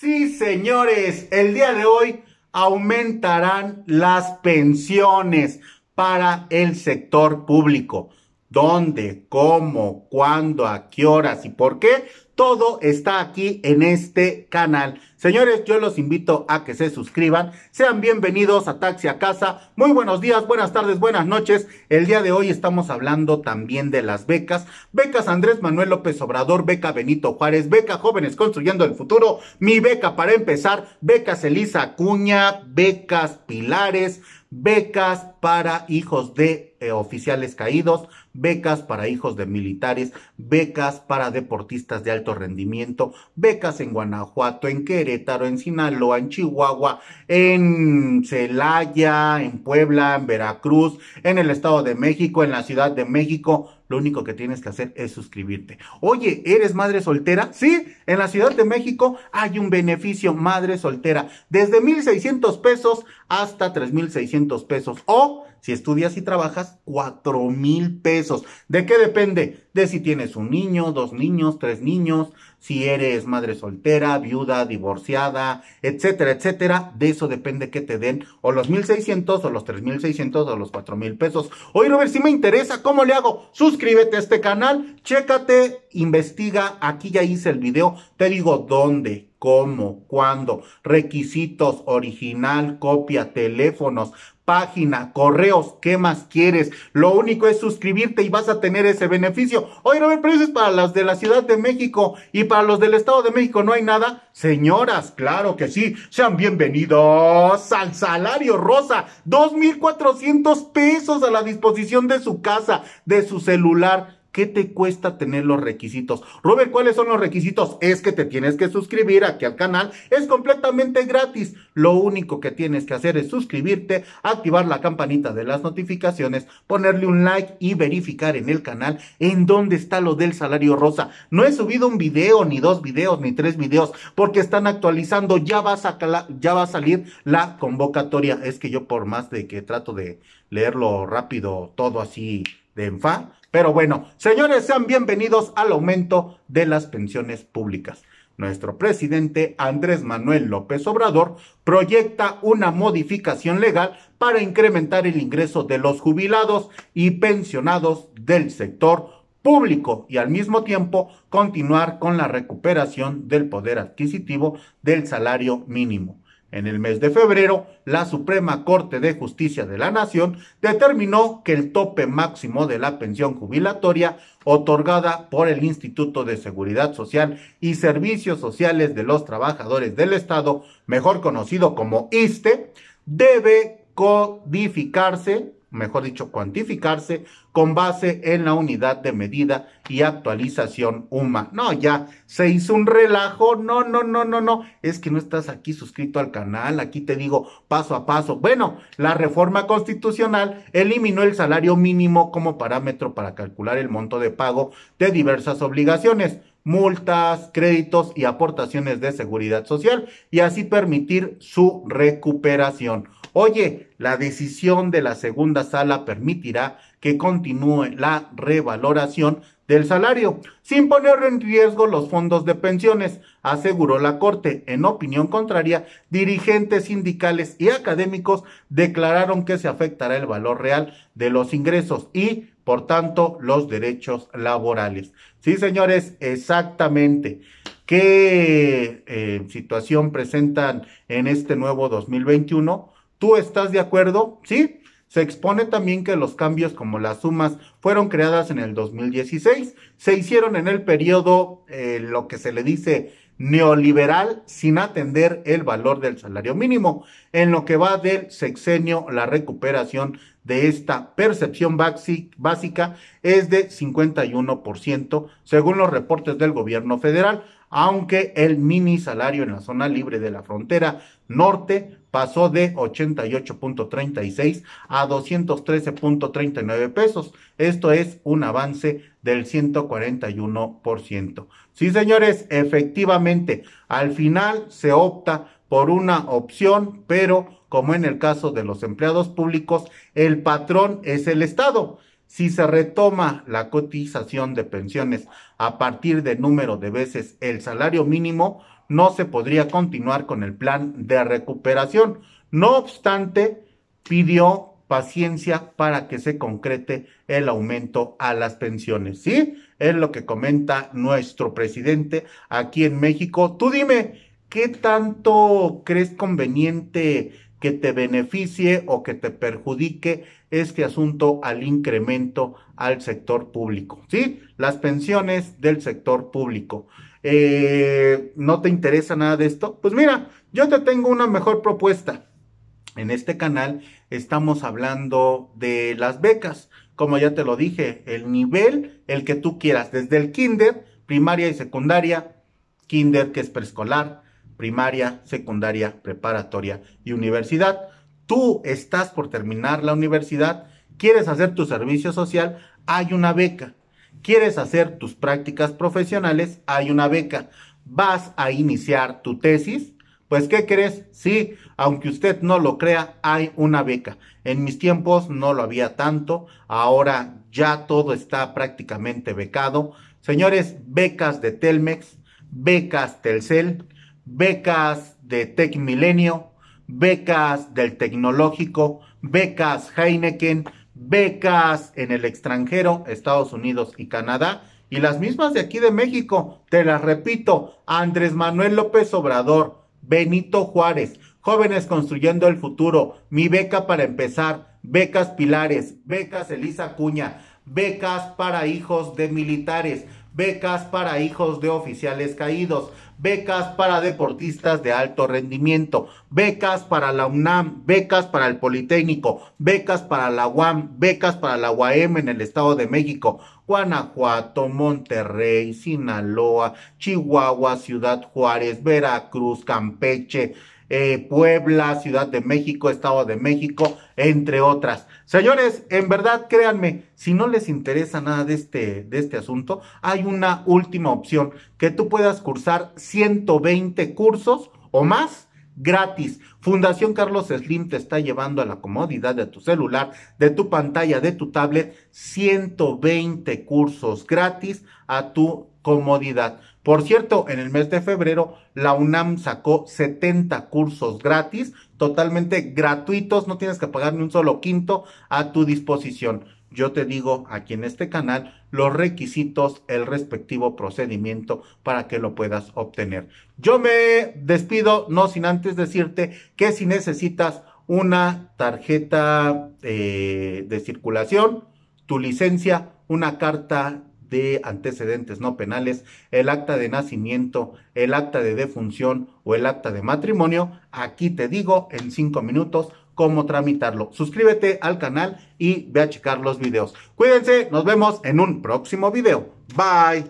Sí, señores, el día de hoy aumentarán las pensiones para el sector público. ¿Dónde? ¿Cómo? ¿Cuándo? ¿A qué horas? ¿Y por qué? Todo está aquí en este canal. Señores, yo los invito a que se suscriban. Sean bienvenidos a Taxi a Casa. Muy buenos días, buenas tardes, buenas noches. El día de hoy estamos hablando también de las becas. Becas Andrés Manuel López Obrador, beca Benito Juárez, beca Jóvenes Construyendo el Futuro, mi beca para empezar, becas Elisa Acuña, becas Pilares, becas para hijos de eh, oficiales caídos, becas para hijos de militares, becas para deportistas de alto rendimiento, becas en Guanajuato, en Querétaro, en Sinaloa, en Chihuahua, en Celaya, en Puebla, en Veracruz, en el Estado de México, en la Ciudad de México, lo único que tienes que hacer es suscribirte. Oye, ¿eres madre soltera? Sí, en la Ciudad de México hay un beneficio madre soltera desde 1.600 pesos hasta 3.600 pesos o si estudias y trabajas, cuatro mil pesos. ¿De qué depende? De si tienes un niño, dos niños, tres niños, si eres madre soltera, viuda, divorciada, etcétera, etcétera. De eso depende que te den o los 1600 o los 3600 o los 4000 pesos. Oye, Robert, si me interesa, ¿cómo le hago? Suscríbete a este canal, chécate, investiga. Aquí ya hice el video, te digo dónde, cómo, cuándo, requisitos, original, copia, teléfonos, página, correos, ¿qué más quieres? Lo único es suscribirte y vas a tener ese beneficio. Oye, no pero precios para las de la Ciudad de México y para los del Estado de México no hay nada. Señoras, claro que sí. Sean bienvenidos al salario rosa. 2.400 pesos a la disposición de su casa, de su celular ¿Qué te cuesta tener los requisitos? Robert, ¿cuáles son los requisitos? Es que te tienes que suscribir aquí al canal. Es completamente gratis. Lo único que tienes que hacer es suscribirte, activar la campanita de las notificaciones, ponerle un like y verificar en el canal en dónde está lo del salario rosa. No he subido un video, ni dos videos, ni tres videos, porque están actualizando. Ya va a, ya va a salir la convocatoria. Es que yo por más de que trato de leerlo rápido, todo así de enfa, pero bueno, señores, sean bienvenidos al aumento de las pensiones públicas. Nuestro presidente Andrés Manuel López Obrador proyecta una modificación legal para incrementar el ingreso de los jubilados y pensionados del sector público y al mismo tiempo continuar con la recuperación del poder adquisitivo del salario mínimo. En el mes de febrero, la Suprema Corte de Justicia de la Nación determinó que el tope máximo de la pensión jubilatoria otorgada por el Instituto de Seguridad Social y Servicios Sociales de los Trabajadores del Estado, mejor conocido como ISTE, debe codificarse mejor dicho, cuantificarse con base en la unidad de medida y actualización UMA. No, ya se hizo un relajo. No, no, no, no, no. Es que no estás aquí suscrito al canal. Aquí te digo paso a paso. Bueno, la reforma constitucional eliminó el salario mínimo como parámetro para calcular el monto de pago de diversas obligaciones multas, créditos y aportaciones de seguridad social y así permitir su recuperación. Oye, la decisión de la segunda sala permitirá que continúe la revaloración del salario, sin poner en riesgo los fondos de pensiones, aseguró la Corte. En opinión contraria, dirigentes sindicales y académicos declararon que se afectará el valor real de los ingresos y, por tanto, los derechos laborales. Sí, señores, exactamente. ¿Qué eh, situación presentan en este nuevo 2021? ¿Tú estás de acuerdo? ¿Sí? Se expone también que los cambios como las sumas fueron creadas en el 2016, se hicieron en el periodo eh, lo que se le dice neoliberal sin atender el valor del salario mínimo. En lo que va del sexenio, la recuperación de esta percepción básica es de 51%, según los reportes del gobierno federal, aunque el mini salario en la zona libre de la frontera norte pasó de 88.36 a 213.39 pesos. Esto es un avance del 141%. Sí, señores, efectivamente, al final se opta por una opción, pero como en el caso de los empleados públicos, el patrón es el Estado. Si se retoma la cotización de pensiones a partir de número de veces el salario mínimo, no se podría continuar con el plan de recuperación. No obstante, pidió paciencia para que se concrete el aumento a las pensiones. ¿Sí? Es lo que comenta nuestro presidente aquí en México. Tú dime, ¿qué tanto crees conveniente que te beneficie o que te perjudique este asunto al incremento al sector público? ¿Sí? Las pensiones del sector público. Eh, no te interesa nada de esto, pues mira, yo te tengo una mejor propuesta. En este canal estamos hablando de las becas, como ya te lo dije, el nivel, el que tú quieras, desde el kinder, primaria y secundaria, kinder que es preescolar, primaria, secundaria, preparatoria y universidad. Tú estás por terminar la universidad, quieres hacer tu servicio social, hay una beca. ¿Quieres hacer tus prácticas profesionales? Hay una beca. ¿Vas a iniciar tu tesis? Pues, ¿qué crees? Sí, aunque usted no lo crea, hay una beca. En mis tiempos no lo había tanto, ahora ya todo está prácticamente becado. Señores, becas de Telmex, becas Telcel, becas de Tecmilenio, becas del Tecnológico, becas Heineken, becas en el extranjero, Estados Unidos y Canadá, y las mismas de aquí de México. Te las repito, Andrés Manuel López Obrador, Benito Juárez, Jóvenes Construyendo el Futuro, Mi Beca para Empezar, Becas Pilares, Becas Elisa Cuña, Becas para Hijos de Militares, becas para hijos de oficiales caídos, becas para deportistas de alto rendimiento, becas para la UNAM, becas para el Politécnico, becas para la UAM, becas para la UAM en el Estado de México, Guanajuato, Monterrey, Sinaloa, Chihuahua, Ciudad Juárez, Veracruz, Campeche, eh, Puebla, Ciudad de México, Estado de México, entre otras. Señores, en verdad, créanme, si no les interesa nada de este, de este asunto, hay una última opción, que tú puedas cursar 120 cursos o más gratis. Fundación Carlos Slim te está llevando a la comodidad de tu celular, de tu pantalla, de tu tablet, 120 cursos gratis a tu comodidad. Por cierto, en el mes de febrero, la UNAM sacó 70 cursos gratis, totalmente gratuitos, no tienes que pagar ni un solo quinto a tu disposición. Yo te digo aquí en este canal los requisitos, el respectivo procedimiento para que lo puedas obtener. Yo me despido, no sin antes decirte que si necesitas una tarjeta eh, de circulación, tu licencia, una carta de antecedentes no penales, el acta de nacimiento, el acta de defunción o el acta de matrimonio, aquí te digo en cinco minutos cómo tramitarlo. Suscríbete al canal y ve a checar los videos. Cuídense, nos vemos en un próximo video. Bye.